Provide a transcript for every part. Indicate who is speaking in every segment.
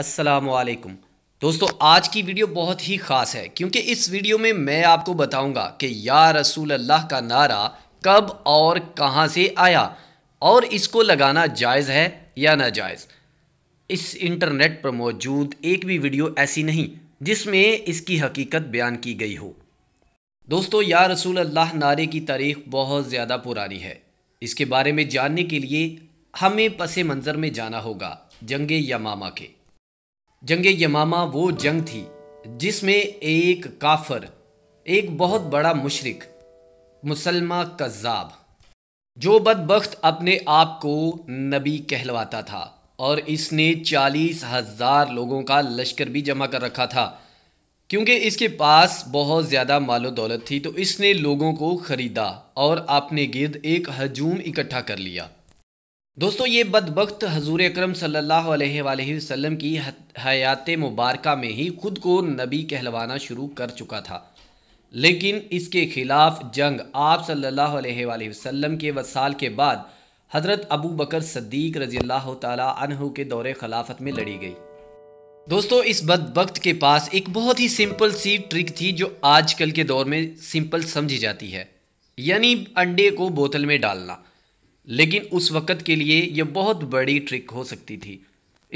Speaker 1: असलकम दोस्तों आज की वीडियो बहुत ही ख़ास है क्योंकि इस वीडियो में मैं आपको बताऊंगा कि या रसूल अल्लाह का नारा कब और कहां से आया और इसको लगाना जायज़ है या नाजायज़ इस इंटरनेट पर मौजूद एक भी वीडियो ऐसी नहीं जिसमें इसकी हकीकत बयान की गई हो दोस्तों या रसूल अल्लाह नारे की तारीख बहुत ज़्यादा पुरानी है इसके बारे में जानने के लिए हमें पसे मंज़र में जाना होगा जंगे यमामा के जंग यमामा वो जंग थी जिसमें एक काफर एक बहुत बड़ा मुशरक मुसलमा कज़ाब जो बदबख्त अपने आप को नबी कहलवाता था और इसने चालीस हज़ार लोगों का लश्कर भी जमा कर रखा था क्योंकि इसके पास बहुत ज़्यादा मालो दौलत थी तो इसने लोगों को ख़रीदा और अपने गिरद एक हजूम इकट्ठा कर लिया दोस्तों ये बदबخت हजूर अक्रम सल्लल्लाहु की हयात मुबारक में ही खुद को नबी कहलवाना शुरू कर चुका था लेकिन इसके ख़िलाफ़ जंग आप सल्लल्लाहु अलैहि वसल्लम के वसाल के बाद हज़रत अबू बकर सद्दीक रज़ी अल्लाह तह के दौरे खिलाफत में लड़ी गई दोस्तों इस बदबख्त के पास एक बहुत ही सिंपल सी ट्रिक थी जो आजकल के दौर में सिंपल समझी जाती है यानी अंडे को बोतल में डालना लेकिन उस वक़्त के लिए यह बहुत बड़ी ट्रिक हो सकती थी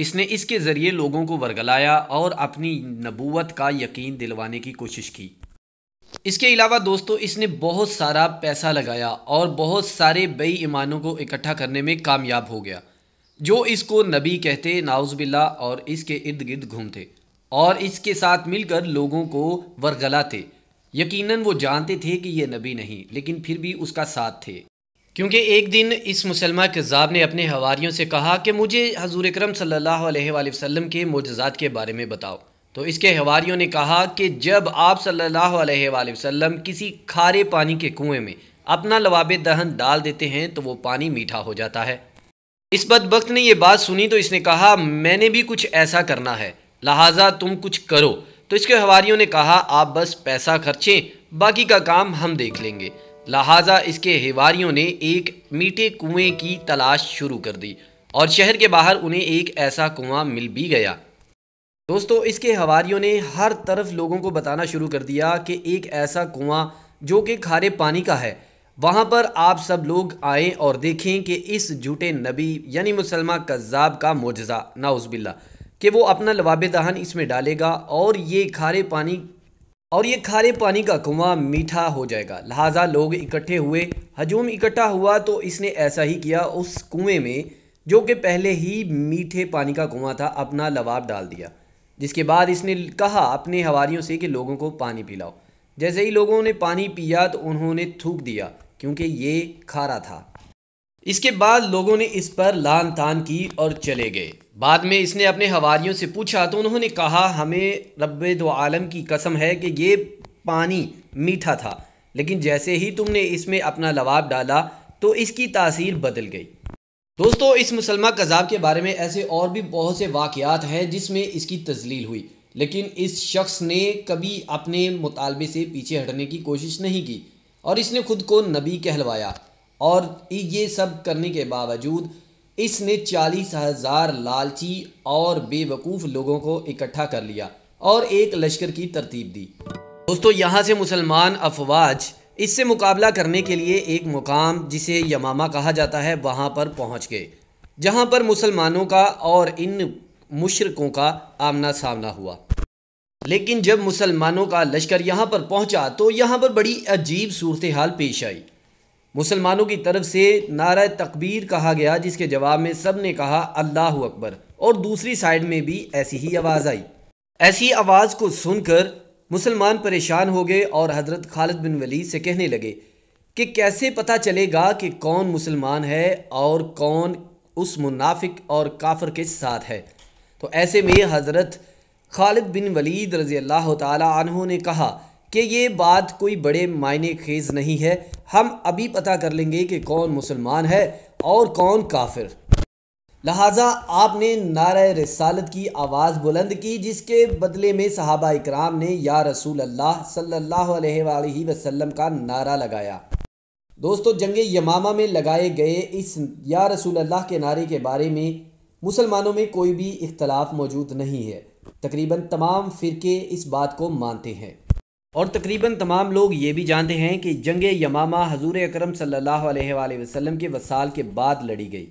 Speaker 1: इसने इसके ज़रिए लोगों को वरगलाया और अपनी नबूवत का यकीन दिलवाने की कोशिश की इसके अलावा दोस्तों इसने बहुत सारा पैसा लगाया और बहुत सारे बई ईमानों को इकट्ठा करने में कामयाब हो गया जो इसको नबी कहते नाउजबिल्ला और इसके इर्द गिर्द घूमते और इसके साथ मिलकर लोगों को वरगलाते यकीनन वो जानते थे कि ये नबी नहीं लेकिन फिर भी उसका साथ थे क्योंकि एक दिन इस मुसलमान कज़ाब ने अपने हवारीयों से कहा कि मुझे हजूर करम सल्लल्लाहु अलैहि के मोजात के बारे में बताओ तो इसके हवारीयों ने कहा कि जब आप सल्ला वसम किसी खारे पानी के कुएँ में अपना लवाब दहन डाल देते हैं तो वो पानी मीठा हो जाता है इस बदबक ने यह बात सुनी तो इसने कहा मैंने भी कुछ ऐसा करना है लहाजा तुम कुछ करो तो इसके हवारीयों ने कहा आप बस पैसा खर्चें बाकी का काम हम देख लेंगे लिहाजा इसके हिवारियों ने एक मीठे कुएं की तलाश शुरू कर दी और शहर के बाहर उन्हें एक ऐसा कुआं मिल भी गया दोस्तों इसके हवारियों ने हर तरफ लोगों को बताना शुरू कर दिया कि एक ऐसा कुआं जो कि खारे पानी का है वहाँ पर आप सब लोग आएँ और देखें कि इस झूठे नबी यानी मुसलमान कज़ाब का मुजजा नाउज़बिल्ला कि वो अपना लवाब दहन इसमें डालेगा और ये खारे पानी और ये खारे पानी का कुआं मीठा हो जाएगा लिहाजा लोग इकट्ठे हुए हजूम इकट्ठा हुआ तो इसने ऐसा ही किया उस कुएं में जो कि पहले ही मीठे पानी का कुआं था अपना लवाब डाल दिया जिसके बाद इसने कहा अपने हवारियों से कि लोगों को पानी पिलाओ जैसे ही लोगों ने पानी पिया तो उन्होंने थूक दिया क्योंकि ये खारा था इसके बाद लोगों ने इस पर लान तान की और चले गए बाद में इसने अपने हवारियों से पूछा तो उन्होंने कहा हमें रब दो आलम की कसम है कि ये पानी मीठा था लेकिन जैसे ही तुमने इसमें अपना लवाब डाला तो इसकी तासीर बदल गई दोस्तों इस मुसलमा कज़ाब के बारे में ऐसे और भी बहुत से वाक़ात हैं जिसमें इसकी तजलील हुई लेकिन इस शख्स ने कभी अपने मुतालबे से पीछे हटने की कोशिश नहीं की और इसने ख़ुद को नबी कहलवाया और ये सब करने के बावजूद इसने चालीस हजार लालची और बेवकूफ़ लोगों को इकट्ठा कर लिया और एक लश्कर की तरतीब दी दोस्तों यहाँ से मुसलमान अफवाज इससे मुकाबला करने के लिए एक मुकाम जिसे यमामा कहा जाता है वहाँ पर पहुँच गए जहाँ पर मुसलमानों का और इन मुशरकों का आमना सामना हुआ लेकिन जब मुसलमानों का लश्कर यहाँ पर पहुँचा तो यहाँ पर बड़ी अजीब सूरत हाल पेश आई मुसलमानों की तरफ से नारा तकबीर कहा गया जिसके जवाब में सब ने कहा अल्लाह अकबर और दूसरी साइड में भी ऐसी ही आवाज़ आई ऐसी आवाज़ को सुनकर मुसलमान परेशान हो गए और हज़रत खालिद बिन वलीद से कहने लगे कि कैसे पता चलेगा कि कौन मुसलमान है और कौन उस मुनाफिक और काफर के साथ है तो ऐसे में हज़रत खालिद बिन वलीद रज़ी अल्लाह तहों ने कहा कि ये बात कोई बड़े मायने खेज नहीं है हम अभी पता कर लेंगे कि कौन मुसलमान है और कौन काफिर लिहाजा आपने नारा रसालत की आवाज़ बुलंद की जिसके बदले में सहाबा इकराम ने या रसूल अल्लाह सल्लल्लाहु अलैहि वसल्लम का नारा लगाया दोस्तों जंग यमामा में लगाए गए इस या रसूल अल्लाह के नारे के बारे में मुसलमानों में कोई भी इख्तलाफ मौजूद नहीं है तकरीबन तमाम फ़िरके इस बात को मानते हैं और तकरीबन तमाम लोग ये भी जानते हैं कि जंग यमामा हजूर अक्रम सल्लल्लाहु के वसाल के बाद लड़ी गई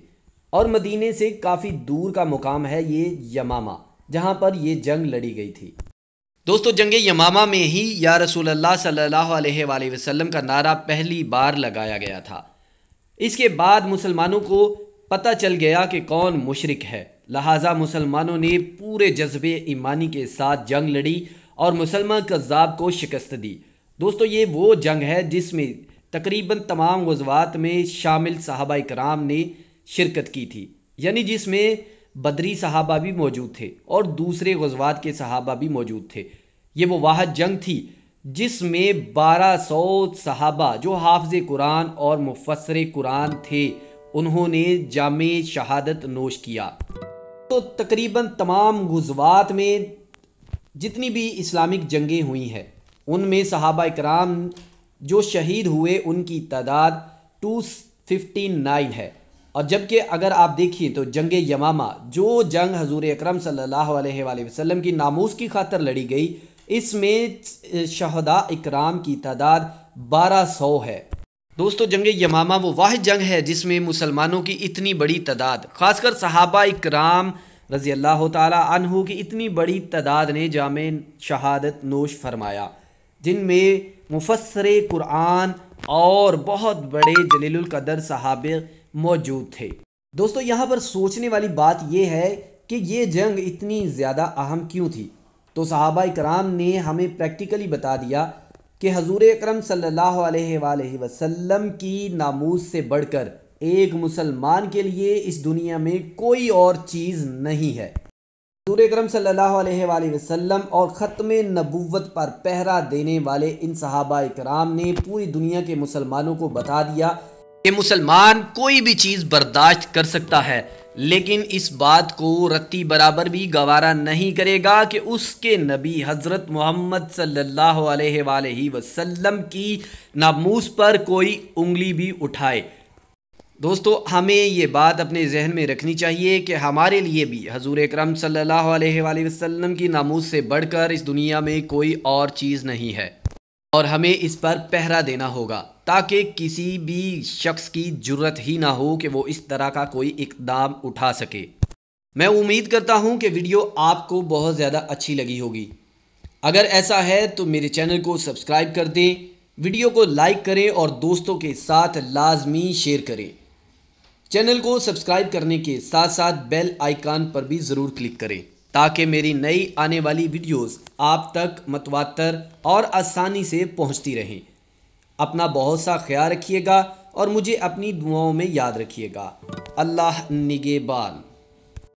Speaker 1: और मदीने से काफ़ी दूर का मुकाम है ये यमामा जहाँ पर ये जंग लड़ी गई थी दोस्तों जंग यमामा में ही या रसूल सल्ला वसलम का नारा पहली बार लगाया गया था इसके बाद मुसलमानों को पता चल गया कि कौन मुशरक है लिहाजा मुसलमानों ने पूरे जज्बे ईमानी के साथ जंग लड़ी और मुसलमान कज़ाब को शिकस्त दी दोस्तों ये वो जंग है जिसमें तकरीबन तमाम गजवात में शामिल साहबा कराम ने शिरकत की थी यानी जिसमें बदरी साहबा भी मौजूद थे और दूसरे गजवात के साहबा भी मौजूद थे ये वो वाहद जंग थी जिसमें 1200 साहबा जो हाफज कुरान और मुफसर कुरान थे उन्होंने जाम शहादत नोश किया तो तकरीबन तमाम गजवात में जितनी भी इस्लामिक जंगें हुई हैं उनमें सहाबा कराम जो शहीद हुए उनकी तादाद टू फिफ्टी नाइन है और जबकि अगर आप देखिए तो जंग यमामा जो जंग हजूर अक्रम सल्लल्लाहु अलैहि वसल्लम की नामोज़ की खातर लड़ी गई इसमें शहदा इकराम की तादाद बारह सौ है दोस्तों जंग यमामा वो वाहि जंग है जिसमें मुसलमानों की इतनी बड़ी तादाद खासकर सहाबा इकराम रज़ी अल्लाह तहु की इतनी बड़ी तादाद ने जाम शहादत नोश फरमाया जिनमें मुफसर कुरान और बहुत बड़े जलीलकदर सहाबे मौजूद थे दोस्तों यहाँ पर सोचने वाली बात यह है कि ये जंग इतनी ज़्यादा अहम क्यों थी तो सहाबा इकराम ने हमें प्रैक्टिकली बता दिया कि हजूर अक्रम सल्लल्लाहु अलैहि वसल्लम की नामूज से बढ़कर एक मुसलमान के लिए इस दुनिया में कोई और चीज़ नहीं है करम सल्ला वसम और ख़त्म नबूवत पर पहरा देने वाले इन सहाबा कराम ने पूरी दुनिया के मुसलमानों को बता दिया कि मुसलमान कोई भी चीज़ बर्दाश्त कर सकता है लेकिन इस बात को रत्ती बराबर भी गवारा नहीं करेगा कि उसके नबी हज़रत मोहम्मद सल्ला वसम की नामूस पर कोई उंगली भी उठाए दोस्तों हमें ये बात अपने जहन में रखनी चाहिए कि हमारे लिए भी हजूर अक्रम सल्ला अलैहि की नामोज से बढ़कर इस दुनिया में कोई और चीज़ नहीं है और हमें इस पर पहरा देना होगा ताकि किसी भी शख्स की जरूरत ही ना हो कि वो इस तरह का कोई इकदाम उठा सके मैं उम्मीद करता हूँ कि वीडियो आपको बहुत ज़्यादा अच्छी लगी होगी अगर ऐसा है तो मेरे चैनल को सब्सक्राइब कर दें वीडियो को लाइक करें और दोस्तों के साथ लाजमी शेयर करें चैनल को सब्सक्राइब करने के साथ साथ बेल आइकान पर भी ज़रूर क्लिक करें ताकि मेरी नई आने वाली वीडियोस आप तक मतवातर और आसानी से पहुंचती रहें अपना बहुत सा ख्याल रखिएगा और मुझे अपनी दुआओं में याद रखिएगा अल्लाह निगेबान